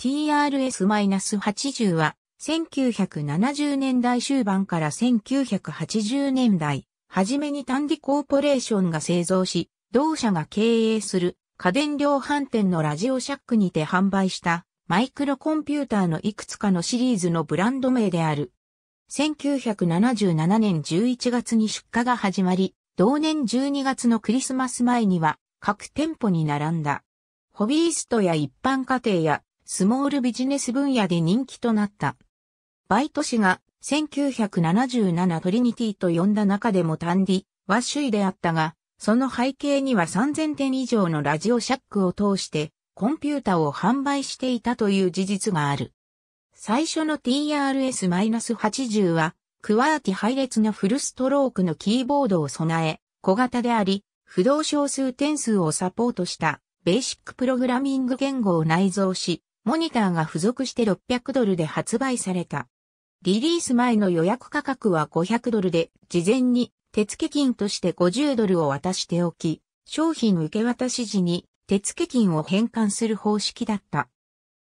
TRS-80 は1970年代終盤から1980年代、初めに単利コーポレーションが製造し、同社が経営する家電量販店のラジオシャックにて販売したマイクロコンピューターのいくつかのシリーズのブランド名である。1977年11月に出荷が始まり、同年12月のクリスマス前には各店舗に並んだ。ホビーストや一般家庭やスモールビジネス分野で人気となった。バイト氏が1977トリニティと呼んだ中でも単理は首位であったが、その背景には3000点以上のラジオシャックを通してコンピュータを販売していたという事実がある。最初の TRS-80 はクワーティ配列のフルストロークのキーボードを備え、小型であり、不動小数点数をサポートしたベーシックプログラミング言語を内蔵し、モニターが付属して600ドルで発売された。リリース前の予約価格は500ドルで、事前に手付金として50ドルを渡しておき、商品受け渡し時に手付金を返還する方式だった。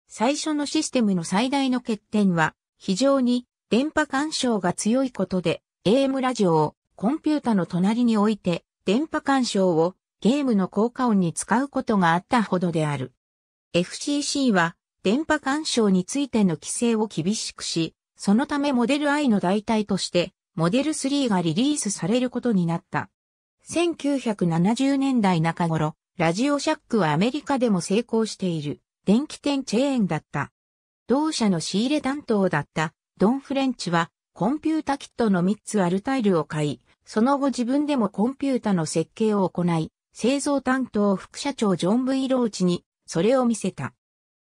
最初のシステムの最大の欠点は、非常に電波干渉が強いことで、AM ラジオをコンピュータの隣に置いて、電波干渉をゲームの効果音に使うことがあったほどである。FCC は電波干渉についての規制を厳しくし、そのためモデル I の代替として、モデル3がリリースされることになった。1970年代中頃、ラジオシャックはアメリカでも成功している電気店チェーンだった。同社の仕入れ担当だったドン・フレンチはコンピュータキットの3つあるタイルを買い、その後自分でもコンピュータの設計を行い、製造担当副社長ジョン・ブイ・ローチにそれを見せた。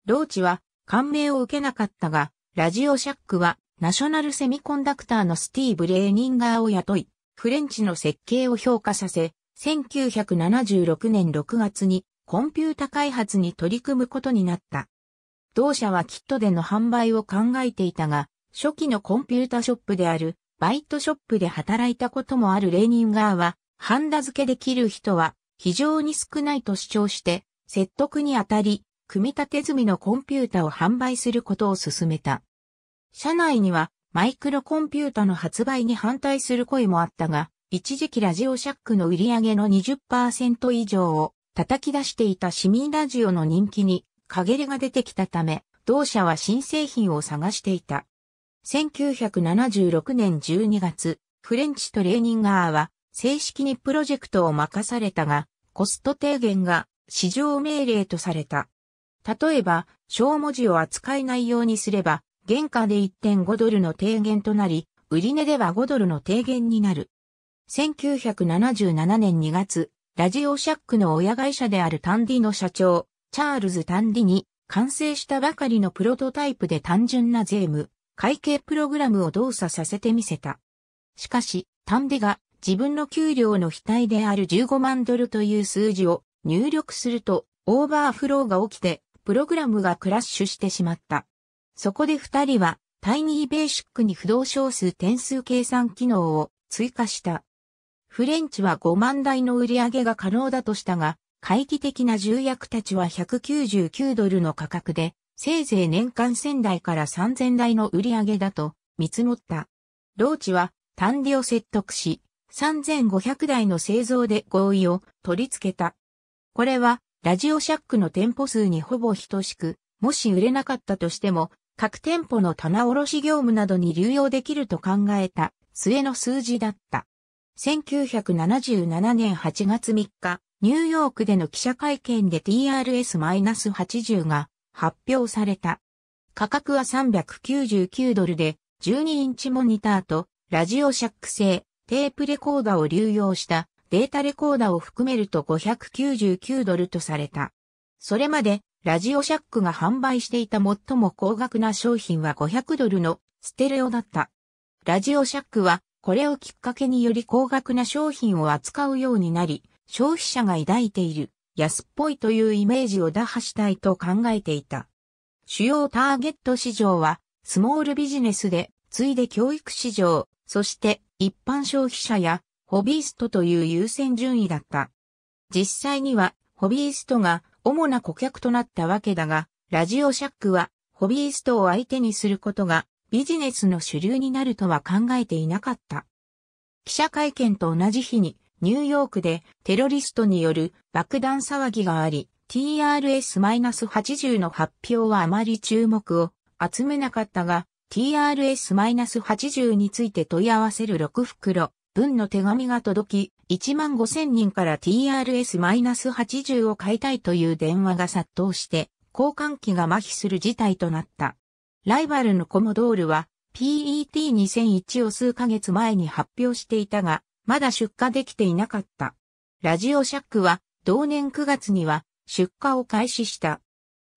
ローチは感銘を受けなかったが、ラジオシャックはナショナルセミコンダクターのスティーブ・レーニンガーを雇い、フレンチの設計を評価させ、1976年6月にコンピュータ開発に取り組むことになった。同社はキットでの販売を考えていたが、初期のコンピュータショップであるバイトショップで働いたこともあるレーニンガーは、ハンダ付けできる人は非常に少ないと主張して、説得にあたり、組み立て済みのコンピュータを販売することを進めた。社内にはマイクロコンピュータの発売に反対する声もあったが、一時期ラジオシャックの売り上げの20%以上を叩き出していた市民ラジオの人気に陰りが出てきたため、同社は新製品を探していた。1976年12月、フレンチトレーニンガーは正式にプロジェクトを任されたが、コスト低減が市場命令とされた。例えば、小文字を扱いないようにすれば、原価で1.5ドルの低減となり、売値では5ドルの低減になる。1977年2月、ラジオシャックの親会社であるタンディの社長、チャールズ・タンディに、完成したばかりのプロトタイプで単純な税務、会計プログラムを動作させてみせた。しかし、タンディが自分の給料の額である15万ドルという数字を入力すると、オーバーフローが起きて、プログラムがクラッシュしてしまった。そこで二人は、タイニーベーシックに不動小数点数計算機能を追加した。フレンチは5万台の売り上げが可能だとしたが、会議的な重役たちは199ドルの価格で、せいぜい年間1000台から3000台の売り上げだと見積もった。ローチは、単理を説得し、3500台の製造で合意を取り付けた。これはラジオシャックの店舗数にほぼ等しく、もし売れなかったとしても、各店舗の棚卸業務などに流用できると考えた末の数字だった。1977年8月3日、ニューヨークでの記者会見で TRS-80 が発表された。価格は399ドルで、12インチモニターと、ラジオシャック製、テープレコーダーを流用したデータレコーダーを含めると599ドルとされた。それまで、ラジオシャックが販売していた最も高額な商品は500ドルのステレオだった。ラジオシャックは、これをきっかけにより高額な商品を扱うようになり、消費者が抱いている安っぽいというイメージを打破したいと考えていた。主要ターゲット市場は、スモールビジネスで、ついで教育市場、そして一般消費者やホビーストという優先順位だった。実際には、ホビーストが主な顧客となったわけだが、ラジオシャックは、ホビーストを相手にすることがビジネスの主流になるとは考えていなかった。記者会見と同じ日に、ニューヨークでテロリストによる爆弾騒ぎがあり、TRS-80 の発表はあまり注目を集めなかったが、TRS-80 について問い合わせる6袋、文の手紙が届き、1万5000人から TRS-80 を買いたいという電話が殺到して、交換機が麻痺する事態となった。ライバルのコモドールは PET2001 を数ヶ月前に発表していたが、まだ出荷できていなかった。ラジオシャックは同年9月には出荷を開始した。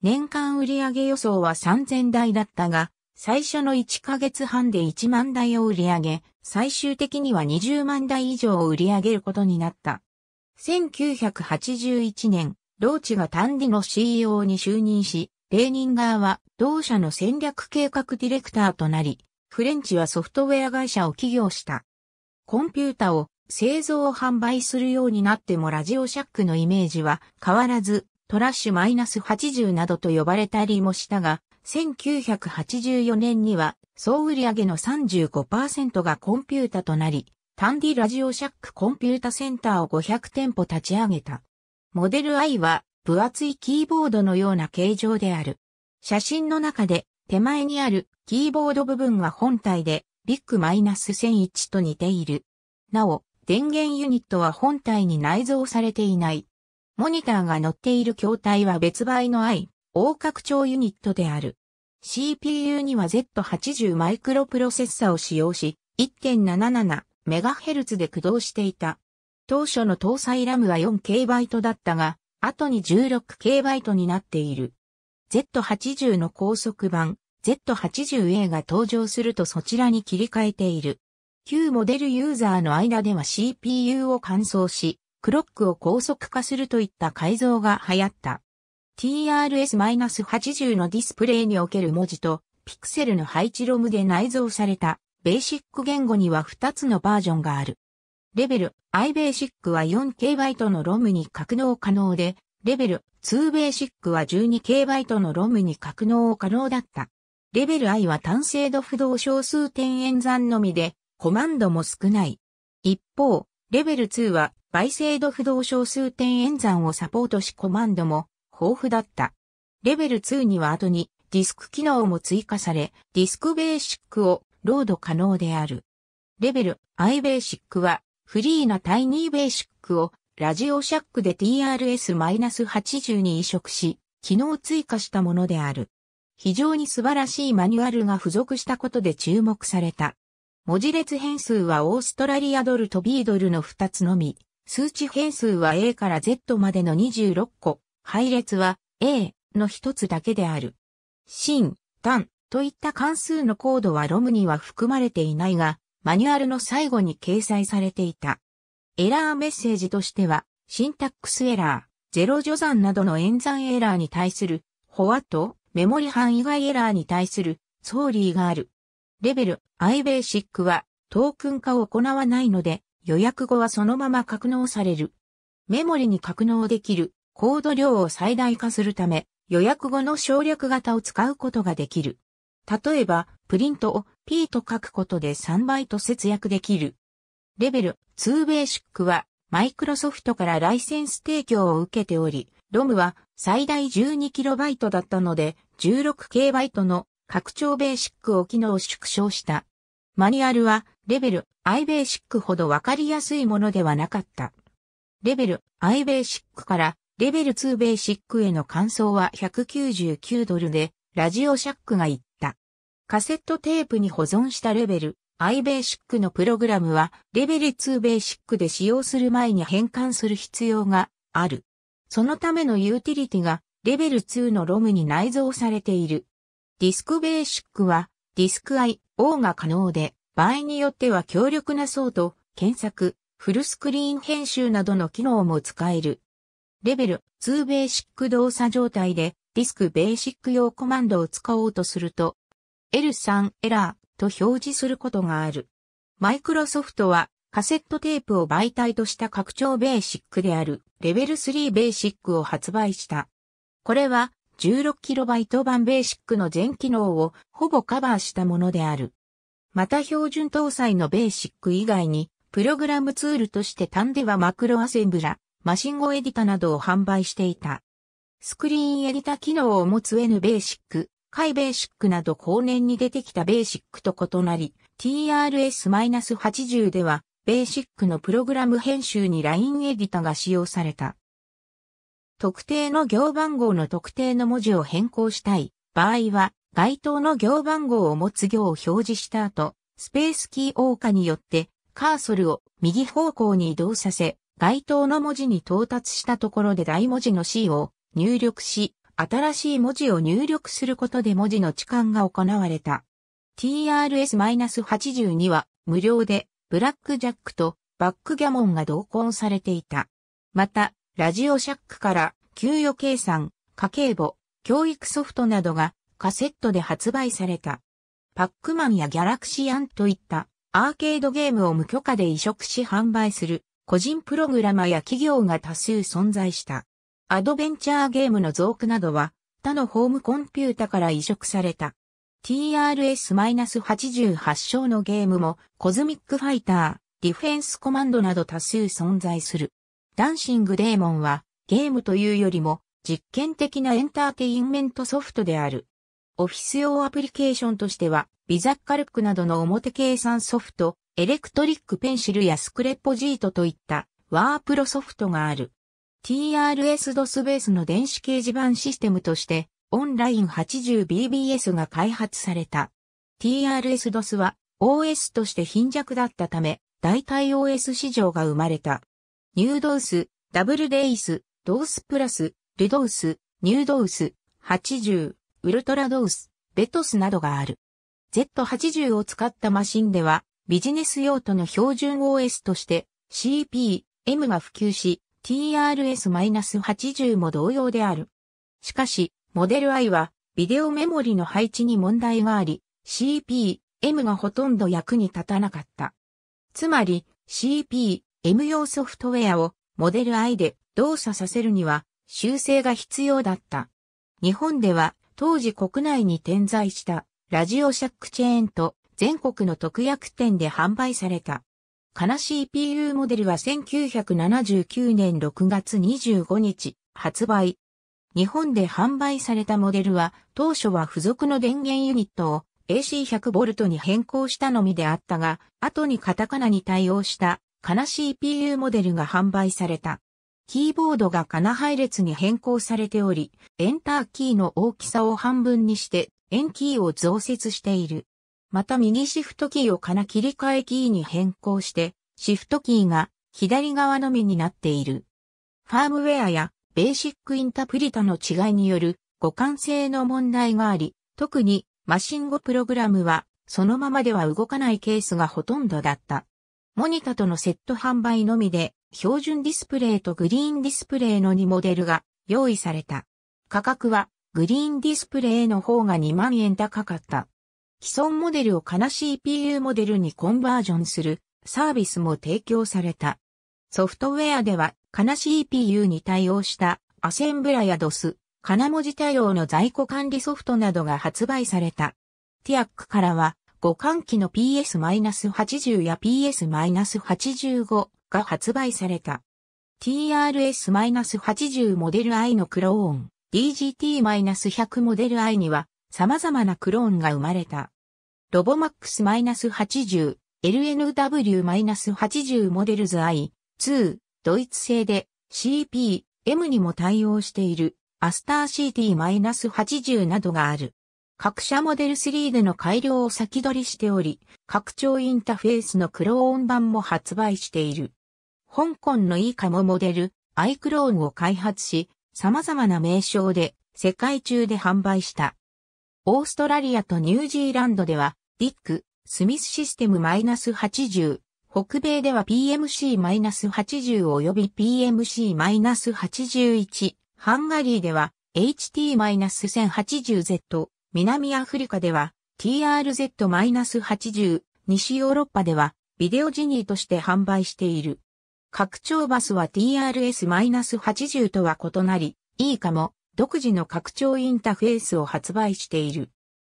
年間売上予想は3000台だったが、最初の1ヶ月半で1万台を売り上げ、最終的には20万台以上を売り上げることになった。1981年、ローチがタンディの CEO に就任し、レーニン側は同社の戦略計画ディレクターとなり、フレンチはソフトウェア会社を起業した。コンピュータを製造販売するようになってもラジオシャックのイメージは変わらず、トラッシュマイナス80などと呼ばれたりもしたが、1984年には総売上の35%がコンピュータとなり、タンディラジオシャックコンピュータセンターを500店舗立ち上げた。モデル I は分厚いキーボードのような形状である。写真の中で手前にあるキーボード部分は本体でビッグマイナス1001と似ている。なお、電源ユニットは本体に内蔵されていない。モニターが載っている筐体は別売の I、大拡張ユニットである。CPU には Z80 マイクロプロセッサを使用し、1.77MHz で駆動していた。当初の搭載ラムは4 k トだったが、後に1 6 k バイトになっている。Z80 の高速版 Z80A が登場するとそちらに切り替えている。旧モデルユーザーの間では CPU を乾燥し、クロックを高速化するといった改造が流行った。TRS-80 のディスプレイにおける文字とピクセルの配置ロムで内蔵されたベーシック言語には2つのバージョンがある。レベル i ベーシックは4 k バイトのロムに格納可能で、レベル2ベーシックは1 2 k バイトのロムに格納可能だった。レベル i は単精度不動小数点演算のみで、コマンドも少ない。一方、レベル2は倍精度不動小数点演算をサポートしコマンドも豊富だった。レベル2には後にディスク機能も追加され、ディスクベーシックをロード可能である。レベル I ベーシックはフリーなタイニーベーシックをラジオシャックで TRS-80 に移植し、機能追加したものである。非常に素晴らしいマニュアルが付属したことで注目された。文字列変数はオーストラリアドルと B ドルの2つのみ、数値変数は A から Z までの26個、配列は A の一つだけである。真、単といった関数のコードはロムには含まれていないが、マニュアルの最後に掲載されていた。エラーメッセージとしては、シンタックスエラー、ゼロ除算などの演算エラーに対する、ホワとメモリ範囲外エラーに対する、ソーリーがある。レベル iBasic はトークン化を行わないので予約後はそのまま格納される。メモリに格納できるコード量を最大化するため、予約後の省略型を使うことができる。例えば、プリントを P と書くことで3倍と節約できる。レベル2ベーシックは、マイクロソフトからライセンス提供を受けており、ロムは最大 12KB だったので、16KB の拡張ベーシックを機能縮小した。マニュアルは、レベル I ベーシックほどわかりやすいものではなかった。レベル I ベーシックからレベル2ベーシックへの感想は199ドルで、ラジオシャックが言った。カセットテープに保存したレベル I ベーシックのプログラムは、レベル2ベーシックで使用する前に変換する必要がある。そのためのユーティリティが、レベル2のロムに内蔵されている。ディスクベーシックは、ディスク I/O が可能で、場合によっては強力な層と、検索、フルスクリーン編集などの機能も使える。レベル2ベーシック動作状態でディスクベーシック用コマンドを使おうとすると L3 エラーと表示することがある。マイクロソフトはカセットテープを媒体とした拡張ベーシックであるレベル3ベーシックを発売した。これは 16KB 版ベーシックの全機能をほぼカバーしたものである。また標準搭載のベーシック以外にプログラムツールとして単ではマクロアセンブラ、マシンゴエディタなどを販売していた。スクリーンエディタ機能を持つ N ベーシック、海ベーシックなど後年に出てきたベーシックと異なり、TRS-80 では、ベーシックのプログラム編集にラインエディタが使用された。特定の行番号の特定の文字を変更したい場合は、該当の行番号を持つ行を表示した後、スペースキー謳下によってカーソルを右方向に移動させ、該当の文字に到達したところで大文字の C を入力し、新しい文字を入力することで文字の置換が行われた。TRS-82 は無料でブラックジャックとバックギャモンが同梱されていた。また、ラジオシャックから給与計算、家計簿、教育ソフトなどがカセットで発売された。パックマンやギャラクシアンといったアーケードゲームを無許可で移植し販売する個人プログラマーや企業が多数存在した。アドベンチャーゲームの増句などは、他のホームコンピュータから移植された。TRS-88 章のゲームも、コズミックファイター、ディフェンスコマンドなど多数存在する。ダンシングデーモンは、ゲームというよりも、実験的なエンターテインメントソフトである。オフィス用アプリケーションとしては、ビザッカルクなどの表計算ソフト、エレクトリックペンシルやスクレポジートといったワープロソフトがある。TRS-DOS ベースの電子掲示板システムとして、オンライン 80BBS が開発された。TRS-DOS は OS として貧弱だったため、代替 OS 市場が生まれた。ニュードウス、ダブルデイス、ドースプラス、ルドウス、ニュードウス、80、ウルトラドウス、ベトスなどがある。Z80 を使ったマシンでは、ビジネス用途の標準 OS として CPM が普及し TRS-80 も同様である。しかし、モデル I はビデオメモリの配置に問題があり CPM がほとんど役に立たなかった。つまり CPM 用ソフトウェアをモデル I で動作させるには修正が必要だった。日本では当時国内に点在したラジオシャックチェーンと全国の特約店で販売された。悲しい PU モデルは1979年6月25日発売。日本で販売されたモデルは当初は付属の電源ユニットを AC100V に変更したのみであったが、後にカタカナに対応した悲しい PU モデルが販売された。キーボードがカナ配列に変更されており、エンターキーの大きさを半分にして、円キーを増設している。また右シフトキーをかな切り替えキーに変更して、シフトキーが左側のみになっている。ファームウェアやベーシックインタプリタの違いによる互換性の問題があり、特にマシン語プログラムはそのままでは動かないケースがほとんどだった。モニタとのセット販売のみで標準ディスプレイとグリーンディスプレイの2モデルが用意された。価格はグリーンディスプレイの方が2万円高かった。既存モデルを悲しい p u モデルにコンバージョンするサービスも提供された。ソフトウェアでは、悲しい p u に対応したアセンブラや DOS、文字対応の在庫管理ソフトなどが発売された。ティアックからは、互換機の PS-80 や PS-85 が発売された。TRS-80 モデル I のクローン、DGT-100 モデル I には様々なクローンが生まれた。ロボマックス -80、LNW-80 モデルズ I2、ドイツ製で CP、M にも対応しているアスター CT-80 などがある。各社モデル3での改良を先取りしており、拡張インターフェースのクローン版も発売している。香港のイいカもモデル、アイクローンを開発し、様々な名称で世界中で販売した。オーストラリアとニュージーランドでは、ディック、スミスシステム -80、北米では PMC-80 及び PMC-81、ハンガリーでは HT-1080Z、南アフリカでは TRZ-80、西ヨーロッパではビデオジニーとして販売している。拡張バスは TRS-80 とは異なり、いいかも独自の拡張インタフェースを発売している。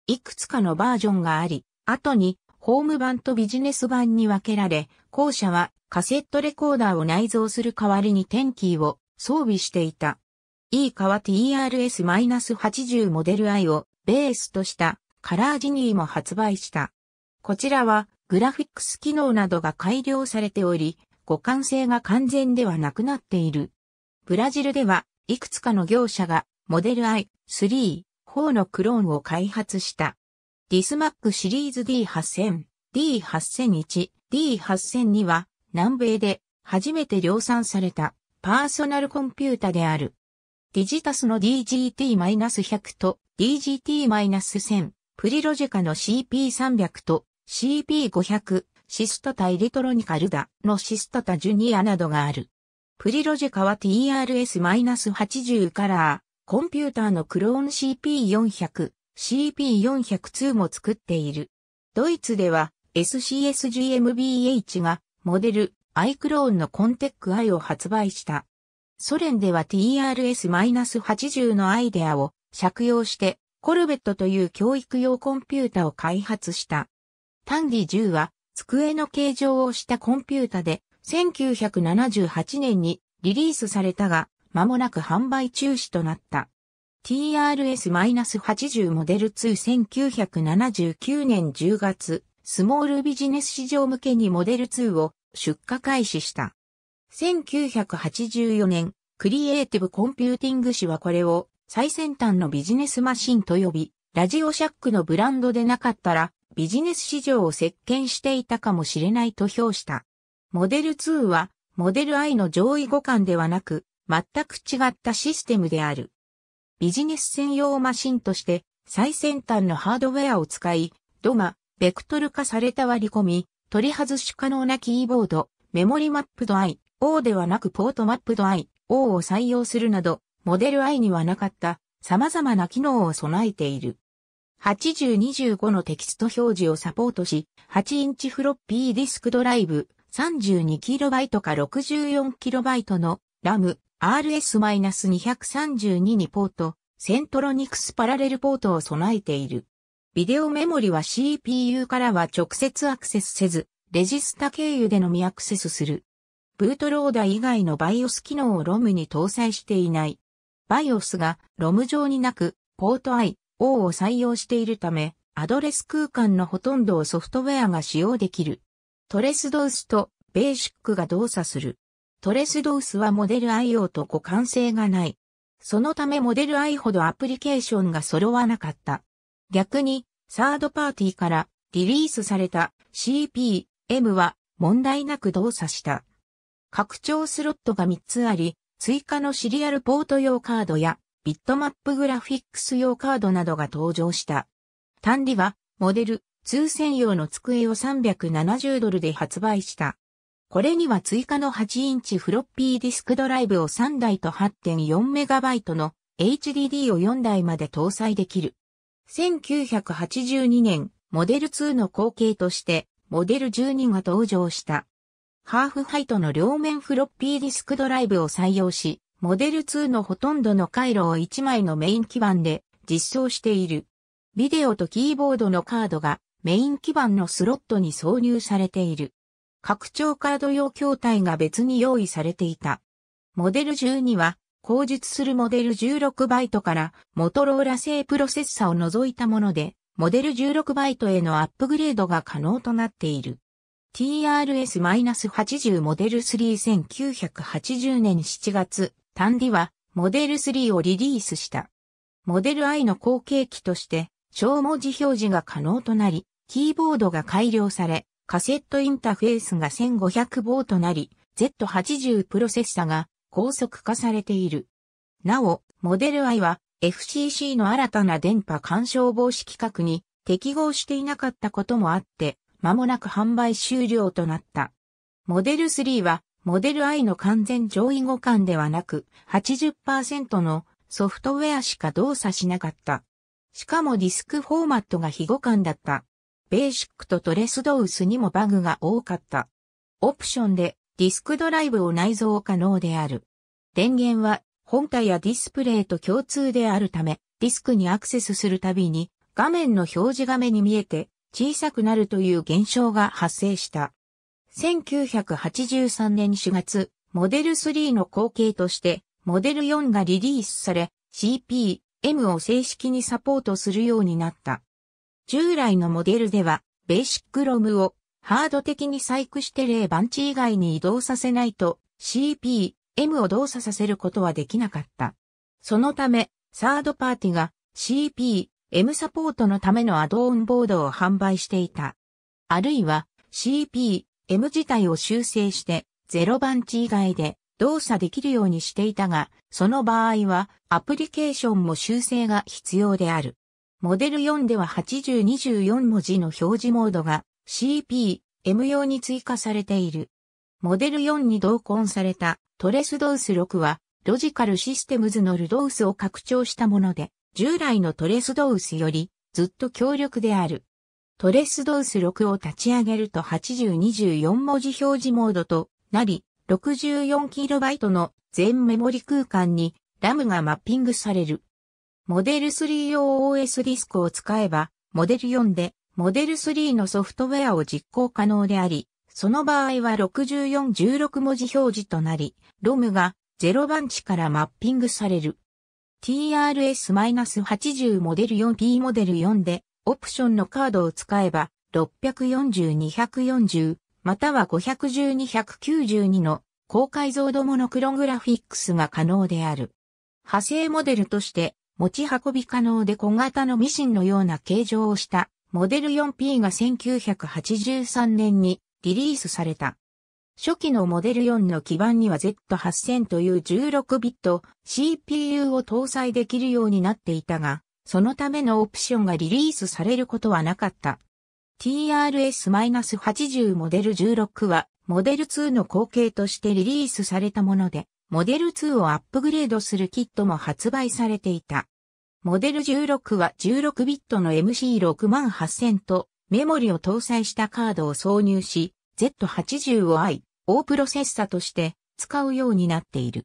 いくつかのバージョンがあり、後にホーム版とビジネス版に分けられ、後者はカセットレコーダーを内蔵する代わりにテンキーを装備していた。E 川 TRS-80 モデル I をベースとしたカラージニーも発売した。こちらはグラフィックス機能などが改良されており、互換性が完全ではなくなっている。ブラジルでは、いくつかの業者がモデル i3、4のクローンを開発した。ディスマックシリーズ D8000、D8001、D8002 は南米で初めて量産されたパーソナルコンピュータである。ディジタスの DGT-100 と DGT-1000、プリロジェカの CP300 と CP500、シストタイレトロニカルダのシストタジュニアなどがある。プリロジェカは TRS-80 カラー、コンピューターのクローン CP400、CP402 も作っている。ドイツでは SCSGMBH がモデル i クローンのコンテック i を発売した。ソ連では TRS-80 のアイデアを借用してコルベットという教育用コンピュータを開発した。タンディ10は机の形状をしたコンピュータで1978年にリリースされたが間もなく販売中止となった。TRS-80 モデル21979年10月、スモールビジネス市場向けにモデル2を出荷開始した。1984年、クリエイティブコンピューティング誌はこれを最先端のビジネスマシンと呼び、ラジオシャックのブランドでなかったらビジネス市場を席巻していたかもしれないと評した。モデル2はモデル I の上位互換ではなく、全く違ったシステムである。ビジネス専用マシンとして最先端のハードウェアを使い、ドマ、ベクトル化された割り込み、取り外し可能なキーボード、メモリマップド I、O ではなくポートマップド I、O を採用するなど、モデル I にはなかった様々な機能を備えている。8025のテキスト表示をサポートし、8インチフロッピーディスクドライブ、32KB か 64KB のラム、RS-232 にポート、セントロニクスパラレルポートを備えている。ビデオメモリは CPU からは直接アクセスせず、レジスタ経由でのみアクセスする。ブートローダー以外の BIOS 機能を ROM に搭載していない。BIOS が ROM 上になく、ポート I、O を採用しているため、アドレス空間のほとんどをソフトウェアが使用できる。トレスドースとベーシックが動作する。トレスドースはモデル IO と互換性がない。そのためモデル I ほどアプリケーションが揃わなかった。逆に、サードパーティーからリリースされた CPM は問題なく動作した。拡張スロットが3つあり、追加のシリアルポート用カードやビットマップグラフィックス用カードなどが登場した。単利はモデル2専用の机を370ドルで発売した。これには追加の8インチフロッピーディスクドライブを3台と 8.4MB の HDD を4台まで搭載できる。1982年、モデル2の後継として、モデル12が登場した。ハーフハイトの両面フロッピーディスクドライブを採用し、モデル2のほとんどの回路を1枚のメイン基板で実装している。ビデオとキーボードのカードがメイン基板のスロットに挿入されている。拡張カード用筐体が別に用意されていた。モデル12は、後述するモデル16バイトから、モトローラ製プロセッサを除いたもので、モデル16バイトへのアップグレードが可能となっている。TRS-80 モデル31980年7月、タンディは、モデル3をリリースした。モデル I の後継機として、小文字表示が可能となり、キーボードが改良され、カセットインターフェースが1500棒となり、Z80 プロセッサが高速化されている。なお、モデル i は FCC の新たな電波干渉防止規格に適合していなかったこともあって、間もなく販売終了となった。モデル3は、モデル i の完全上位互換ではなく、80%のソフトウェアしか動作しなかった。しかもディスクフォーマットが非互換だった。ベーシックとトレスドウスにもバグが多かった。オプションでディスクドライブを内蔵可能である。電源は本体やディスプレイと共通であるため、ディスクにアクセスするたびに画面の表示画面に見えて小さくなるという現象が発生した。1983年4月、モデル3の後継として、モデル4がリリースされ、CP、M を正式にサポートするようになった。従来のモデルでは、ベーシックロムをハード的に細工して例ンチ以外に移動させないと CP、M を動作させることはできなかった。そのため、サードパーティが CP、M サポートのためのアドオンボードを販売していた。あるいは CP、M 自体を修正して0ンチ以外で動作できるようにしていたが、その場合はアプリケーションも修正が必要である。モデル4では8024文字の表示モードが CP、M 用に追加されている。モデル4に同梱されたトレスドース6はロジカルシステムズのルドースを拡張したもので、従来のトレスドースよりずっと強力である。トレスドース6を立ち上げると8024文字表示モードとなり、64KB の全メモリ空間にラムがマッピングされる。モデル3用 OS ディスクを使えば、モデル4で、モデル3のソフトウェアを実行可能であり、その場合は6416文字表示となり、ROM が0番地からマッピングされる。TRS-80 モデル 4P モデル4で、オプションのカードを使えば、640-240または5 1 2 1 9 2の高解像度モノクログラフィックスが可能である。派生モデルとして持ち運び可能で小型のミシンのような形状をしたモデル 4P が1983年にリリースされた。初期のモデル4の基板には Z8000 という16ビット CPU を搭載できるようになっていたが、そのためのオプションがリリースされることはなかった。TRS-80 モデル16はモデル2の後継としてリリースされたもので、モデル2をアップグレードするキットも発売されていた。モデル16は16ビットの MC68000 とメモリを搭載したカードを挿入し、Z80 を i、O プロセッサとして使うようになっている。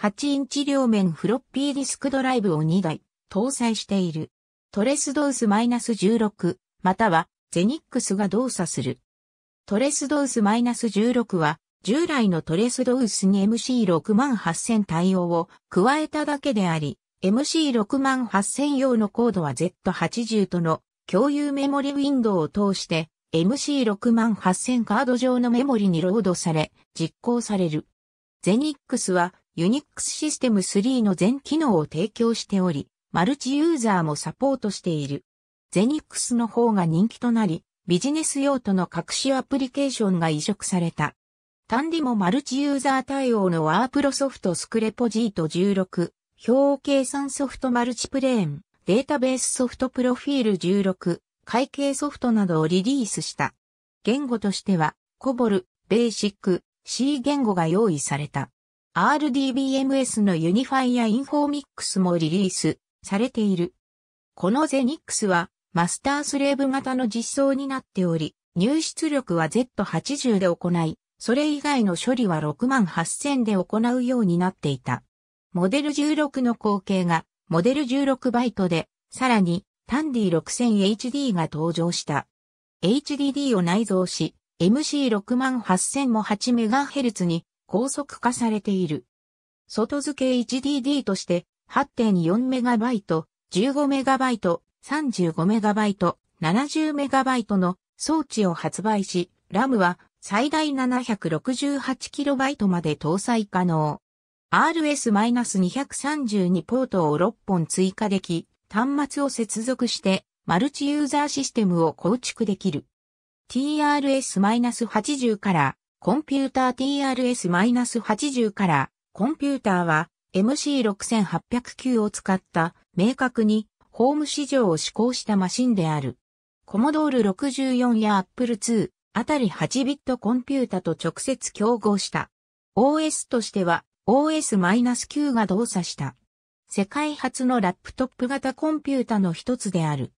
8インチ両面フロッピーディスクドライブを2台搭載している。トレスドウス -16 またはゼニックスが動作する。トレスドウス -16 は従来のトレスドウスに MC68000 対応を加えただけであり、MC68000 用のコードは Z80 との共有メモリウィンドウを通して MC68000 カード上のメモリにロードされ実行される。ゼニックスはユニックスシステム3の全機能を提供しており、マルチユーザーもサポートしている。ゼニックスの方が人気となり、ビジネス用途の隠しアプリケーションが移植された。単でもマルチユーザー対応のワープロソフトスクレポジート16表計算ソフトマルチプレーン、データベースソフトプロフィール16、会計ソフトなどをリリースした。言語としては、コボル、ベーシック、C 言語が用意された。RDBMS のユニファイアインフォーミックスもリリースされている。このゼニックスはマスタースレーブ型の実装になっており、入出力は Z80 で行い、それ以外の処理は68000で行うようになっていた。モデル16の後継が、モデル16バイトで、さらに、タンディ 6000HD が登場した。HDD を内蔵し、MC68000 も 8MHz に高速化されている。外付け h d d として 8.4MB、15MB、35MB、70MB の装置を発売し、ラムは最大 768KB まで搭載可能。RS-232 ポートを6本追加でき、端末を接続してマルチユーザーシステムを構築できる。TRS-80 からコンピューター TRS-80 からコンピューターは MC6809 を使った明確にホーム市場を志向したマシンである。コモドール64や Apple II あたり8ビットコンピュータと直接競合した。OS としては OS-9 が動作した。世界初のラップトップ型コンピュータの一つである。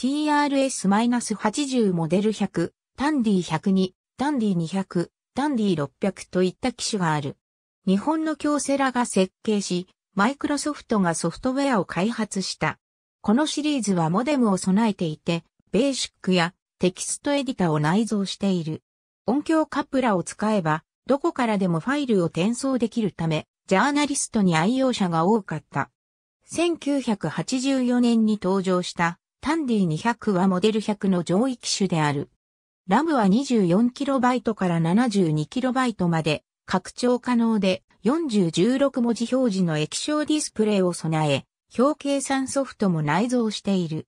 TRS-80 モデル100、タンディ102、タンディ200、タンディ600といった機種がある。日本の京セラが設計し、マイクロソフトがソフトウェアを開発した。このシリーズはモデムを備えていて、ベーシックやテキストエディタを内蔵している。音響カプラを使えば、どこからでもファイルを転送できるため、ジャーナリストに愛用者が多かった。1984年に登場したタンディ200はモデル100の上位機種である。ラムは 24KB から 72KB まで拡張可能で4016文字表示の液晶ディスプレイを備え、表計算ソフトも内蔵している。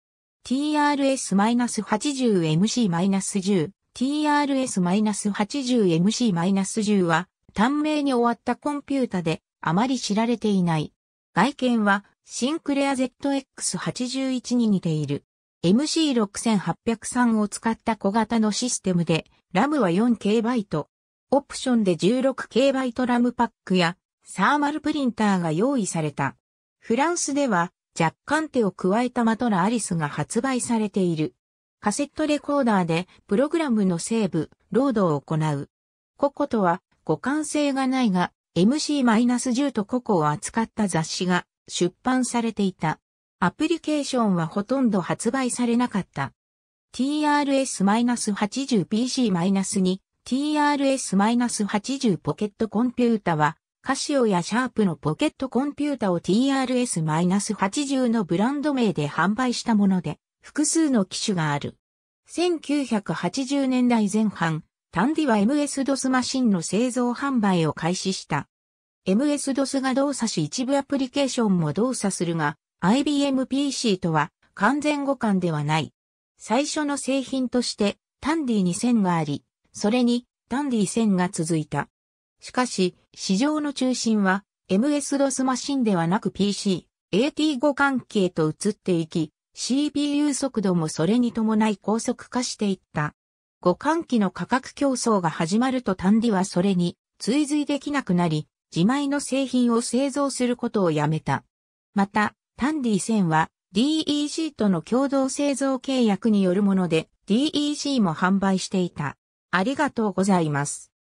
TRS-80MC-10 TRS-80MC-10 は短命に終わったコンピュータであまり知られていない。外見はシンクレア ZX81 に似ている。MC6803 を使った小型のシステムで、ラムは 4KB。オプションで 16KB ラムパックやサーマルプリンターが用意された。フランスでは若干手を加えたマトラアリスが発売されている。カセットレコーダーでプログラムのセーブ、ロードを行う。ココとは互換性がないが MC-10 とココを扱った雑誌が出版されていた。アプリケーションはほとんど発売されなかった。TRS-80PC-2、TRS-80 ポケットコンピュータは、カシオやシャープのポケットコンピュータを TRS-80 のブランド名で販売したもので、複数の機種がある。1980年代前半、タンディは MS-DOS マシンの製造販売を開始した。MS-DOS が動作し一部アプリケーションも動作するが、IBM PC とは完全互換ではない。最初の製品として、タンディ2000があり、それにタンディ1000が続いた。しかし、市場の中心は MS-DOS マシンではなく PC、AT5 関係と移っていき、CPU 速度もそれに伴い高速化していった。互換機の価格競争が始まると単利はそれに追随できなくなり、自前の製品を製造することをやめた。また、タンディ1000は DEC との共同製造契約によるもので DEC も販売していた。ありがとうございます。